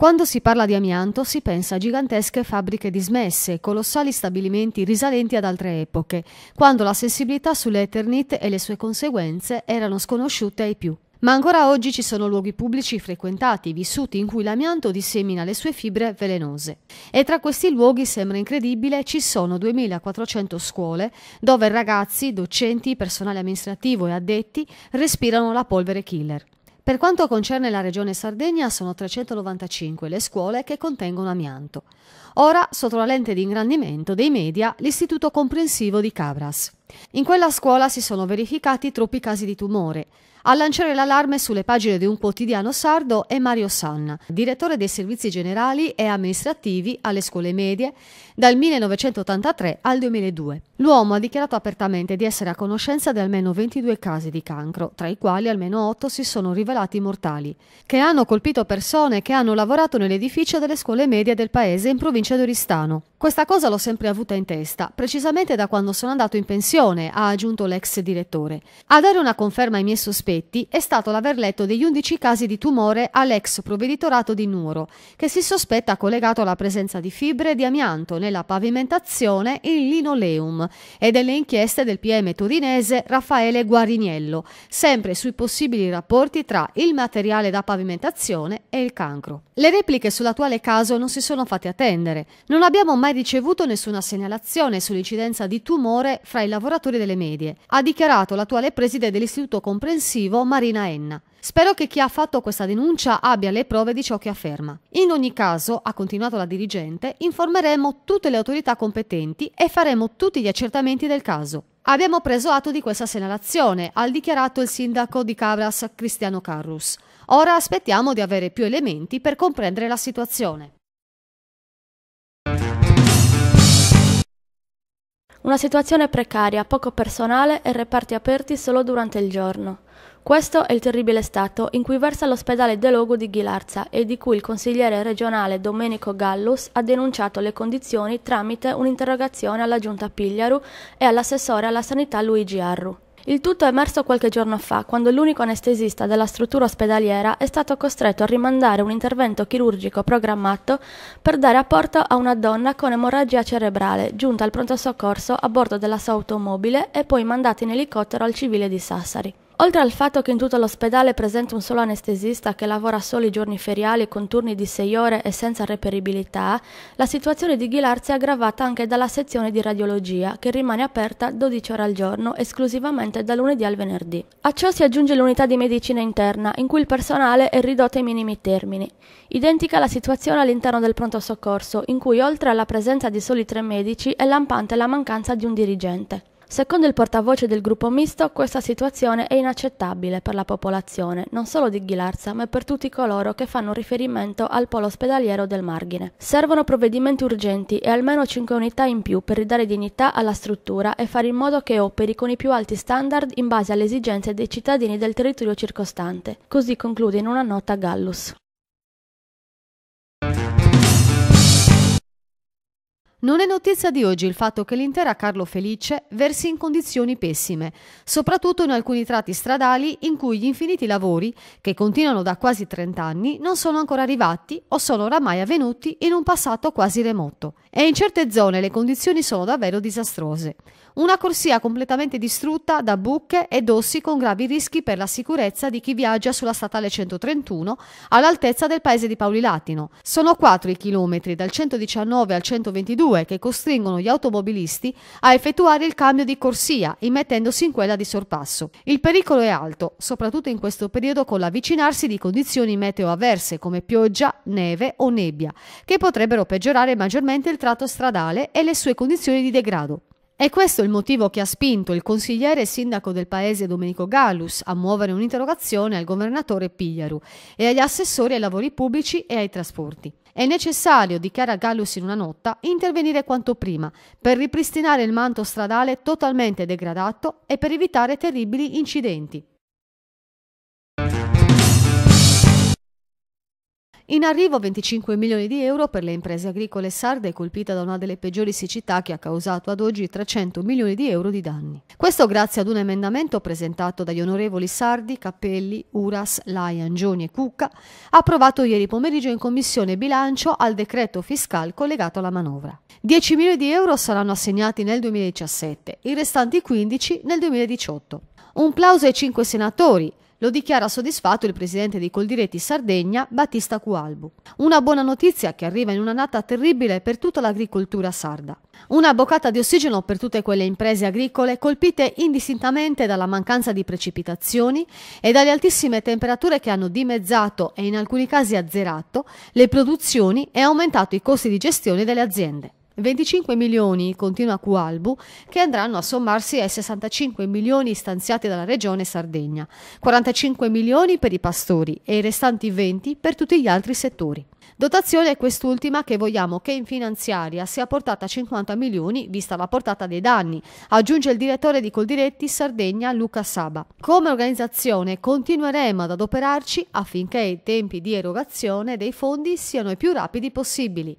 Quando si parla di amianto si pensa a gigantesche fabbriche dismesse, colossali stabilimenti risalenti ad altre epoche, quando la sensibilità sull'Eternit e le sue conseguenze erano sconosciute ai più. Ma ancora oggi ci sono luoghi pubblici frequentati, vissuti, in cui l'amianto dissemina le sue fibre velenose. E tra questi luoghi, sembra incredibile, ci sono 2400 scuole dove ragazzi, docenti, personale amministrativo e addetti respirano la polvere killer. Per quanto concerne la regione Sardegna, sono 395 le scuole che contengono amianto. Ora, sotto la lente di ingrandimento dei media, l'Istituto Comprensivo di Cabras. In quella scuola si sono verificati troppi casi di tumore. A lanciare l'allarme sulle pagine di un quotidiano sardo è Mario Sanna, direttore dei servizi generali e amministrativi alle scuole medie dal 1983 al 2002. L'uomo ha dichiarato apertamente di essere a conoscenza di almeno 22 casi di cancro, tra i quali almeno 8 si sono rivelati mortali, che hanno colpito persone che hanno lavorato nell'edificio delle scuole medie del paese in provincia di Oristano. Questa cosa l'ho sempre avuta in testa, precisamente da quando sono andato in pensione, ha aggiunto l'ex direttore. A dare una conferma ai miei sospetti è stato l'aver letto degli 11 casi di tumore all'ex provveditorato di Nuoro, che si sospetta collegato alla presenza di fibre di amianto nella pavimentazione in linoleum e delle inchieste del PM torinese Raffaele Guariniello, sempre sui possibili rapporti tra il materiale da pavimentazione e il cancro. Le repliche sull'attuale caso non si sono fatte attendere. Non abbiamo mai mai ricevuto nessuna segnalazione sull'incidenza di tumore fra i lavoratori delle medie, ha dichiarato l'attuale preside dell'istituto comprensivo Marina Enna. Spero che chi ha fatto questa denuncia abbia le prove di ciò che afferma. In ogni caso, ha continuato la dirigente, informeremo tutte le autorità competenti e faremo tutti gli accertamenti del caso. Abbiamo preso atto di questa segnalazione, ha dichiarato il sindaco di Cabras Cristiano Carrus. Ora aspettiamo di avere più elementi per comprendere la situazione. Una situazione precaria, poco personale e reparti aperti solo durante il giorno. Questo è il terribile stato in cui versa l'ospedale De Logo di Ghilarza e di cui il consigliere regionale Domenico Gallus ha denunciato le condizioni tramite un'interrogazione alla giunta Pigliaru e all'assessore alla sanità Luigi Arru. Il tutto è emerso qualche giorno fa, quando l'unico anestesista della struttura ospedaliera è stato costretto a rimandare un intervento chirurgico programmato per dare apporto a una donna con emorragia cerebrale, giunta al pronto soccorso a bordo della sua automobile e poi mandata in elicottero al civile di Sassari. Oltre al fatto che in tutto l'ospedale è presente un solo anestesista che lavora solo i giorni feriali con turni di 6 ore e senza reperibilità, la situazione di Ghilard si è aggravata anche dalla sezione di radiologia, che rimane aperta 12 ore al giorno, esclusivamente da lunedì al venerdì. A ciò si aggiunge l'unità di medicina interna, in cui il personale è ridotto ai minimi termini. Identica la situazione all'interno del pronto soccorso, in cui oltre alla presenza di soli tre medici è lampante la mancanza di un dirigente. Secondo il portavoce del gruppo misto, questa situazione è inaccettabile per la popolazione, non solo di Ghilarza, ma per tutti coloro che fanno riferimento al polo ospedaliero del Margine. Servono provvedimenti urgenti e almeno 5 unità in più per ridare dignità alla struttura e fare in modo che operi con i più alti standard in base alle esigenze dei cittadini del territorio circostante. Così conclude in una nota Gallus. Non è notizia di oggi il fatto che l'intera Carlo Felice versi in condizioni pessime, soprattutto in alcuni tratti stradali in cui gli infiniti lavori, che continuano da quasi 30 anni, non sono ancora arrivati o sono oramai avvenuti in un passato quasi remoto. E in certe zone le condizioni sono davvero disastrose. Una corsia completamente distrutta da buche e dossi con gravi rischi per la sicurezza di chi viaggia sulla statale 131 all'altezza del paese di Paoli Latino. Sono 4 i chilometri dal 119 al 122 sue che costringono gli automobilisti a effettuare il cambio di corsia, immettendosi in quella di sorpasso. Il pericolo è alto, soprattutto in questo periodo con l'avvicinarsi di condizioni meteo avverse come pioggia, neve o nebbia, che potrebbero peggiorare maggiormente il tratto stradale e le sue condizioni di degrado. È questo il motivo che ha spinto il consigliere e sindaco del paese Domenico Gallus a muovere un'interrogazione al governatore Pigliaru e agli assessori ai lavori pubblici e ai trasporti. È necessario, dichiara Gallus in una nota, intervenire quanto prima per ripristinare il manto stradale totalmente degradato e per evitare terribili incidenti. In arrivo 25 milioni di euro per le imprese agricole sarde colpite da una delle peggiori siccità che ha causato ad oggi 300 milioni di euro di danni. Questo grazie ad un emendamento presentato dagli onorevoli Sardi, Cappelli, Uras, Laian, Gioni e Cucca, approvato ieri pomeriggio in Commissione Bilancio al decreto fiscal collegato alla manovra. 10 milioni di euro saranno assegnati nel 2017, i restanti 15 nel 2018. Un plauso ai cinque senatori, lo dichiara soddisfatto il presidente di Coldiretti Sardegna, Battista Cualbu. Una buona notizia che arriva in una nata terribile per tutta l'agricoltura sarda. Una boccata di ossigeno per tutte quelle imprese agricole colpite indistintamente dalla mancanza di precipitazioni e dalle altissime temperature che hanno dimezzato e in alcuni casi azzerato le produzioni e aumentato i costi di gestione delle aziende. 25 milioni, continua Cualbu, che andranno a sommarsi ai 65 milioni stanziati dalla Regione Sardegna, 45 milioni per i pastori e i restanti 20 per tutti gli altri settori. Dotazione è quest'ultima che vogliamo che in finanziaria sia portata a 50 milioni, vista la portata dei danni, aggiunge il direttore di Coldiretti Sardegna Luca Saba. Come organizzazione continueremo ad adoperarci affinché i tempi di erogazione dei fondi siano i più rapidi possibili.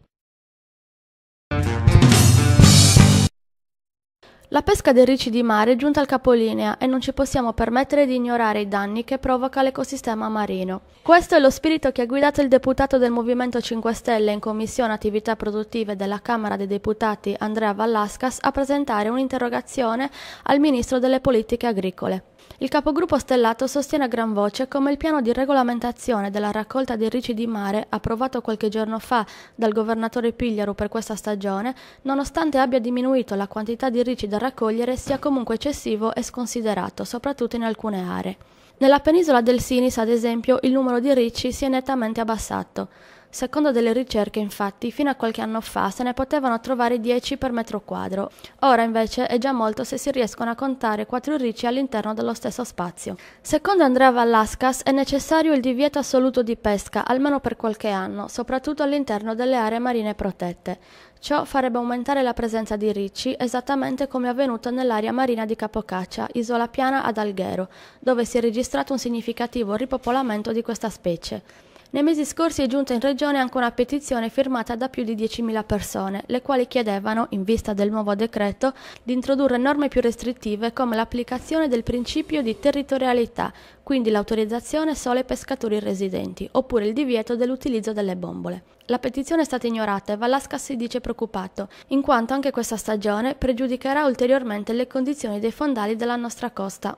La pesca dei ricci di mare è giunta al capolinea e non ci possiamo permettere di ignorare i danni che provoca l'ecosistema marino. Questo è lo spirito che ha guidato il deputato del Movimento 5 Stelle in Commissione Attività Produttive della Camera dei Deputati Andrea Vallascas a presentare un'interrogazione al Ministro delle Politiche Agricole. Il capogruppo stellato sostiene a gran voce come il piano di regolamentazione della raccolta dei ricci di mare, approvato qualche giorno fa dal governatore Pigliaru per questa stagione, nonostante abbia diminuito la quantità di ricci da raccogliere, sia comunque eccessivo e sconsiderato, soprattutto in alcune aree. Nella penisola del Sinis, ad esempio, il numero di ricci si è nettamente abbassato. Secondo delle ricerche, infatti, fino a qualche anno fa se ne potevano trovare 10 per metro quadro. Ora, invece, è già molto se si riescono a contare 4 ricci all'interno dello stesso spazio. Secondo Andrea Vallascas, è necessario il divieto assoluto di pesca, almeno per qualche anno, soprattutto all'interno delle aree marine protette. Ciò farebbe aumentare la presenza di ricci, esattamente come è avvenuto nell'area marina di Capocaccia, isola piana ad Alghero, dove si è registrato un significativo ripopolamento di questa specie. Nei mesi scorsi è giunta in Regione anche una petizione firmata da più di 10.000 persone, le quali chiedevano, in vista del nuovo decreto, di introdurre norme più restrittive come l'applicazione del principio di territorialità, quindi l'autorizzazione solo ai pescatori residenti, oppure il divieto dell'utilizzo delle bombole. La petizione è stata ignorata e Vallasca si dice preoccupato, in quanto anche questa stagione pregiudicherà ulteriormente le condizioni dei fondali della nostra costa.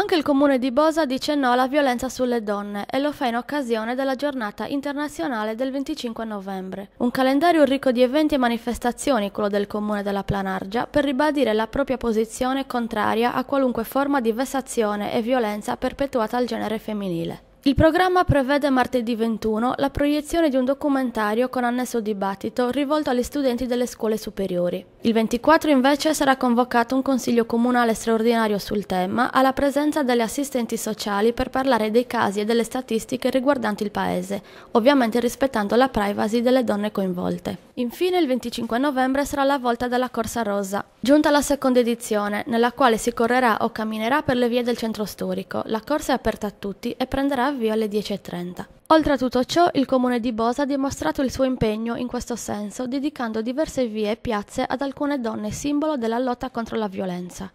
Anche il comune di Bosa dice no alla violenza sulle donne e lo fa in occasione della giornata internazionale del 25 novembre. Un calendario ricco di eventi e manifestazioni, quello del comune della Planargia, per ribadire la propria posizione contraria a qualunque forma di vessazione e violenza perpetuata al genere femminile. Il programma prevede martedì 21 la proiezione di un documentario con annesso dibattito rivolto agli studenti delle scuole superiori. Il 24 invece sarà convocato un consiglio comunale straordinario sul tema alla presenza delle assistenti sociali per parlare dei casi e delle statistiche riguardanti il paese, ovviamente rispettando la privacy delle donne coinvolte. Infine il 25 novembre sarà la volta della Corsa Rosa. Giunta la seconda edizione, nella quale si correrà o camminerà per le vie del centro storico, la corsa è aperta a tutti e prenderà avvio alle 10.30. Oltre a tutto ciò, il comune di Bosa ha dimostrato il suo impegno in questo senso, dedicando diverse vie e piazze ad alcune donne simbolo della lotta contro la violenza.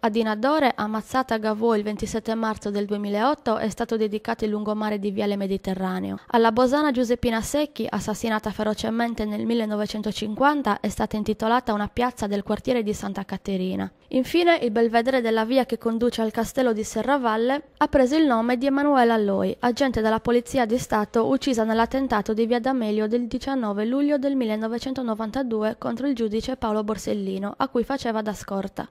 A Dinadore, ammazzata a Gavò il 27 marzo del 2008, è stato dedicato il lungomare di Viale Mediterraneo. Alla bosana Giuseppina Secchi, assassinata ferocemente nel 1950, è stata intitolata una piazza del quartiere di Santa Caterina. Infine il belvedere della via che conduce al castello di Serravalle ha preso il nome di Emanuela Alloi, agente della Polizia di Stato uccisa nell'attentato di via D'Amelio del 19 luglio del 1992 contro il giudice Paolo Borsellino, a cui faceva da scorta.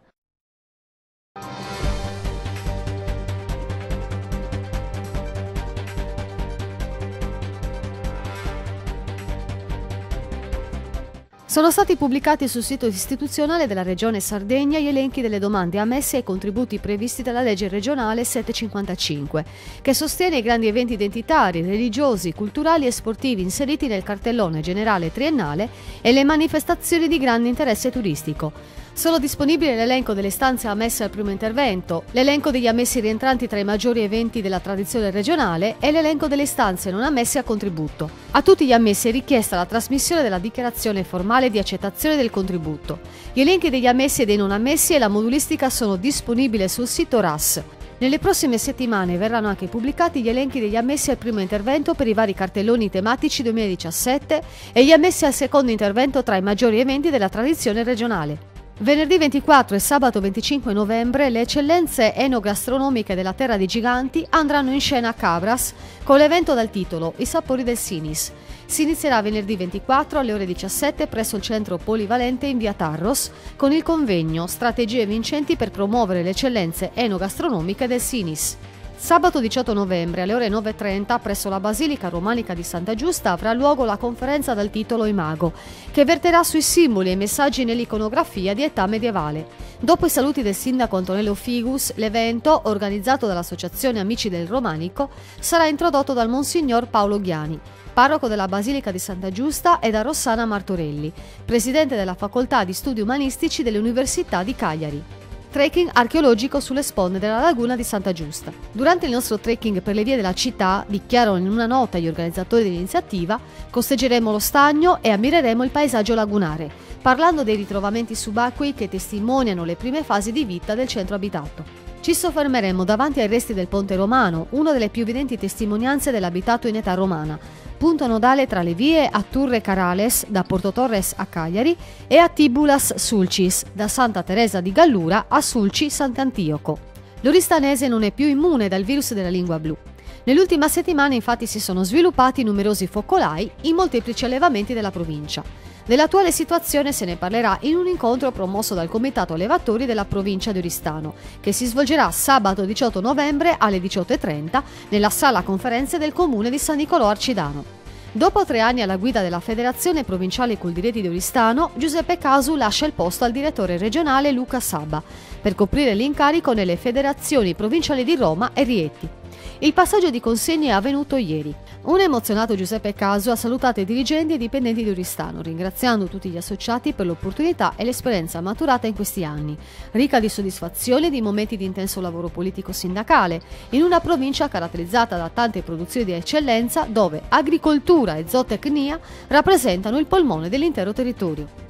Sono stati pubblicati sul sito istituzionale della Regione Sardegna gli elenchi delle domande ammesse ai contributi previsti dalla legge regionale 755, che sostiene i grandi eventi identitari, religiosi, culturali e sportivi inseriti nel cartellone generale triennale e le manifestazioni di grande interesse turistico. Sono disponibili l'elenco delle stanze ammesse al primo intervento, l'elenco degli ammessi rientranti tra i maggiori eventi della tradizione regionale e l'elenco delle stanze non ammesse a contributo. A tutti gli ammessi è richiesta la trasmissione della dichiarazione formale di accettazione del contributo. Gli elenchi degli ammessi e dei non ammessi e la modulistica sono disponibili sul sito RAS. Nelle prossime settimane verranno anche pubblicati gli elenchi degli ammessi al primo intervento per i vari cartelloni tematici 2017 e gli ammessi al secondo intervento tra i maggiori eventi della tradizione regionale. Venerdì 24 e sabato 25 novembre le eccellenze enogastronomiche della Terra dei Giganti andranno in scena a Cabras con l'evento dal titolo I sapori del Sinis. Si inizierà venerdì 24 alle ore 17 presso il centro polivalente in via Tarros con il convegno Strategie vincenti per promuovere le eccellenze enogastronomiche del Sinis. Sabato 18 novembre alle ore 9.30 presso la Basilica Romanica di Santa Giusta avrà luogo la conferenza dal titolo Imago, che verterà sui simboli e messaggi nell'iconografia di età medievale. Dopo i saluti del sindaco Antonello Figus, l'evento, organizzato dall'Associazione Amici del Romanico, sarà introdotto dal Monsignor Paolo Ghiani, parroco della Basilica di Santa Giusta e da Rossana Martorelli, presidente della Facoltà di Studi Umanistici dell'Università di Cagliari trekking archeologico sulle sponde della laguna di Santa Giusta. Durante il nostro trekking per le vie della città, dichiarano in una nota gli organizzatori dell'iniziativa, costeggeremo lo stagno e ammireremo il paesaggio lagunare, parlando dei ritrovamenti subacquei che testimoniano le prime fasi di vita del centro abitato. Ci soffermeremo davanti ai resti del ponte romano, una delle più evidenti testimonianze dell'abitato in età romana, punto nodale tra le vie a Turre Carales da Porto Torres a Cagliari e a Tibulas Sulcis da Santa Teresa di Gallura a Sulci Sant'Antioco. L'oristanese non è più immune dal virus della lingua blu. Nell'ultima settimana infatti si sono sviluppati numerosi focolai in molteplici allevamenti della provincia. Dell'attuale situazione se ne parlerà in un incontro promosso dal Comitato Allevatori della provincia di Oristano, che si svolgerà sabato 18 novembre alle 18.30 nella sala conferenze del comune di San Nicolò Arcidano. Dopo tre anni alla guida della Federazione Provinciale Culdireti di Oristano, Giuseppe Casu lascia il posto al direttore regionale Luca Saba per coprire l'incarico nelle federazioni provinciali di Roma e Rieti. Il passaggio di consegne è avvenuto ieri. Un emozionato Giuseppe Caso ha salutato i dirigenti e i dipendenti di Oristano, ringraziando tutti gli associati per l'opportunità e l'esperienza maturata in questi anni, ricca di soddisfazione e di momenti di intenso lavoro politico-sindacale, in una provincia caratterizzata da tante produzioni di eccellenza dove agricoltura e zootecnia rappresentano il polmone dell'intero territorio.